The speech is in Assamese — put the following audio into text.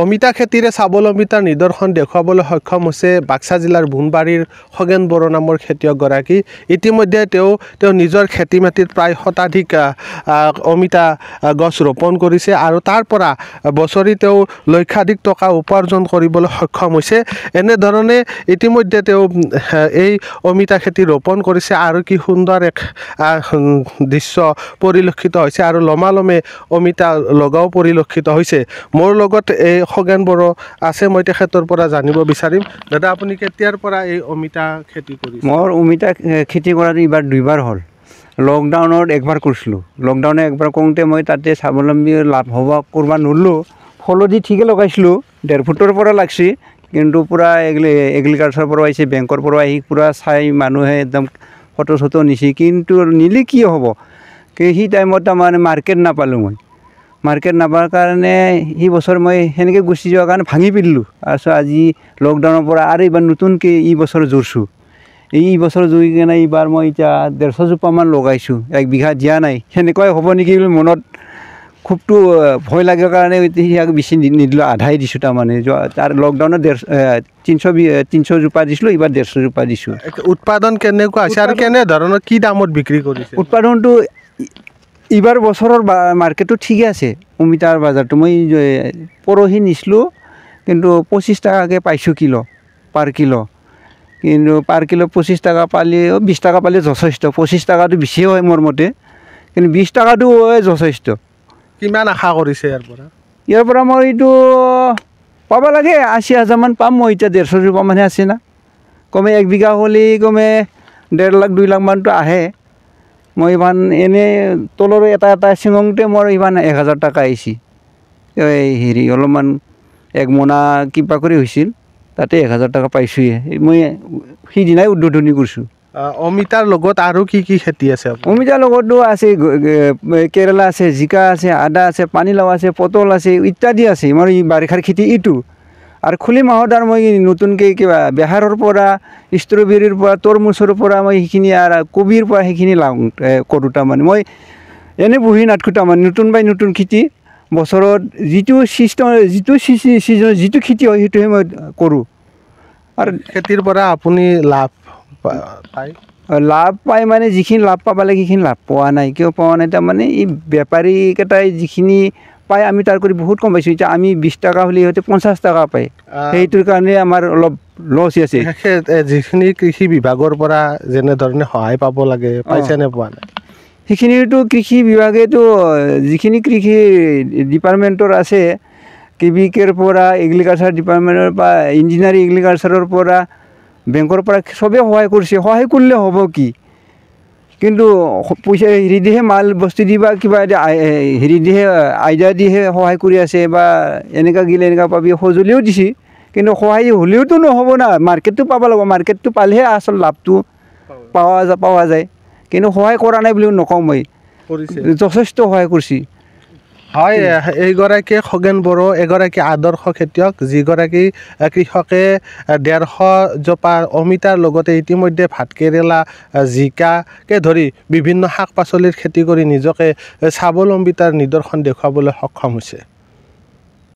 অমিতা খেতিৰে স্বাৱলম্বিতাৰ নিদৰ্শন দেখুৱাবলৈ সক্ষম হৈছে বাক্সা জিলাৰ বুনবাৰীৰ খগেন বড়ো নামৰ খেতিয়কগৰাকী ইতিমধ্যে তেওঁ তেওঁ নিজৰ খেতি মাটিত প্ৰায় শতাধিক অমিতা গছ ৰোপণ কৰিছে আৰু তাৰ পৰা বছৰি তেওঁ লক্ষাধিক টকা উপাৰ্জন কৰিবলৈ সক্ষম হৈছে এনেধৰণে ইতিমধ্যে তেওঁ এই অমিতা খেতি ৰোপণ কৰিছে আৰু কি সুন্দৰ এক দৃশ্য পৰিলক্ষিত হৈছে আৰু লমালমে অমিতা লগাও পৰিলক্ষিত হৈছে মোৰ লগত এই খগেন বড়ো আছে মই তেখেতৰ পৰা জানিব বিচাৰিম দাদা আপুনি কেতিয়াৰ পৰা এই অমিতা খেতি কৰি মোৰ অমিতা খেতি কৰাটো এইবাৰ দুইবাৰ হ'ল লকডাউনত একবাৰ কৰিছিলোঁ লকডাউনত একবাৰ কৰোঁতে মই তাতে স্বাৱলম্বী লাভ হ'ব কৰিব নোৱাৰিলোঁ ফলদি ঠিকে লগাইছিলোঁ ডেৰ ফুটৰ পৰা লাগছি কিন্তু পূৰা এগ্ৰি এগ্ৰিকালচাৰৰ পৰা আহিছে বেংকৰ পৰা আহি পূৰা চাই মানুহে একদম ফটো চটো নিছে কিন্তু নিলে কি হ'ব সেই টাইমত তাৰমানে মাৰ্কেট নাপালোঁ মই মাৰ্কেট নাপাৰ কাৰণে সি বছৰ মই সেনেকৈ গুচি যোৱাৰ কাৰণে ভাঙি পিন্ধিলোঁ তাৰপিছত আজি লকডাউনৰ পৰা আৰু এইবাৰ নতুনকৈ ই বছৰ জোৰছোঁ এই ই বছৰ জুৰি কিনে এইবাৰ মই এতিয়া ডেৰশ জোপামান লগাইছোঁ এক বিঘা দিয়া নাই সেনেকুৱাই হ'ব নেকি বুলি মনত খুবটো ভয় লাগে কাৰণে সি সেয়া বেছি নিদিলোঁ আধাই দিছোঁ তাৰমানে যোৱা তাৰ লকডাউনত ডেৰশ তিনিশ তিনিশ জোপা দিছিলোঁ এইবাৰ ডেৰশ জোপা দিছোঁ উৎপাদন কেনেকুৱা হৈছে আৰু কেনেধৰণৰ কি দামত বিক্ৰী কৰিছে উৎপাদনটো এইবাৰ বছৰৰ মাৰ্কেটটো ঠিকে আছে অমিতাৰ বজাৰটো মই পৰহি নিছিলোঁ কিন্তু পঁচিছ টকাকৈ পাইছোঁ কিলো পাৰ কিলো কিন্তু পাৰ কিলো পঁচিছ টকা পালে বিছ টকা পালে যথেষ্ট পঁচিছ টকাটো বেছিয়ে হয় মোৰ মতে কিন্তু বিছ টকাটো হয় যথেষ্ট কিমান আশা কৰিছে ইয়াৰ পৰা ইয়াৰ পৰা মই এইটো পাব লাগে আশী হাজাৰমান পাম মই এতিয়া ডেৰশ ৰুপামানহে আছে না কমে এক বিঘা হ'লে কমে ডেৰ লাখ দুই লাখমানটো আহে মই ইমান এনেই তলৰ এটা এটা চিঙংতে মোৰ ইমান এক হাজাৰ টকা আহিছে এই হেৰি অলপমান এক মোনা কিবা কৰি হৈছিল তাতে এক হাজাৰ টকা পাইছোঁহে মই সিদিনাই উদ্বোধনী কৰিছোঁ অমিতাৰ লগত আৰু কি কি খেতি আছে অমিতাৰ লগতো আছে কেৰেলা আছে জিকা আছে আদা আছে পানীলাও আছে পটল আছে ইত্যাদি আছে আমাৰ এই বাৰিষাৰ খেতি এইটো আৰু খুলি মাহত আৰু মই নতুনকৈ কিবা বেহাৰৰ পৰা ষ্ট্ৰবেৰীৰ পৰা তৰমুজৰ পৰা মই সেইখিনি আৰু কবিৰ পৰা সেইখিনি লাওঁ কৰোঁ তাৰমানে মই এনেই বহি নাথাকো তাৰমানে নতুন বাই নতুন খেতি বছৰত যিটো চিষ্টম যিটো চিজন যিটো খেতি হয় সেইটোহে মই কৰোঁ আৰু খেতিৰ পৰা আপুনি লাভ পায় লাভ পায় মানে যিখিনি লাভ পাব লাগে সেইখিনি লাভ পোৱা নাই কিয় পোৱা নাই তাৰমানে এই বেপাৰীকেইটাই যিখিনি পাই আমি তাৰ কৰি বহুত কম পাইছোঁ এতিয়া আমি বিশ টকা হ'লে সিহঁতে পঞ্চাছ টকা পায় সেইটোৰ কাৰণে আমাৰ অলপ লছ আছে যিখিনি কৃষি বিভাগৰ পৰা যেনেধৰণে সহায় পাব লাগে পাইছেনে পোৱা নাই সেইখিনিতো কৃষি বিভাগেতো যিখিনি কৃষি ডিপাৰ্টমেণ্টৰ আছে কেবিকেৰ পৰা এগ্ৰিকালচাৰ ডিপাৰ্টমেণ্টৰ পৰা ইঞ্জিনিয়াৰিং এগ্ৰিকালচাৰৰ পৰা বেংকৰ পৰা চবেই সহায় কৰিছে সহায় কৰিলে হ'ব কি কিন্তু পইচা হেৰি দিহে মাল বস্তু দি বা কিবা এতিয়া হেৰি দিহে আইডিয়া দিহে সহায় কৰি আছে বা এনেকুৱা গিলে এনেকুৱা পাবি সঁজুলিও দিছে কিন্তু সহায় হ'লেওতো নহ'ব না মাৰ্কেটটো পাব লাগিব মাৰ্কেটটো পালেহে আচল লাভটো পোৱা যায় পোৱা যায় কিন্তু সহায় কৰা নাই বুলিও নকওঁ মই যথেষ্ট সহায় কৰিছে হয় এইগৰাকীয়ে খগেন বড়ো এগৰাকী আদৰ্শ খেতিয়ক যিগৰাকী কৃষকে ডেৰশ জোপা অমিতাৰ লগতে ইতিমধ্যে ভাতকেৰেলা জিকাকে ধৰি বিভিন্ন শাক পাচলিৰ খেতি কৰি নিজকে স্বাৱলম্বিতাৰ নিদৰ্শন দেখুৱাবলৈ সক্ষম হৈছে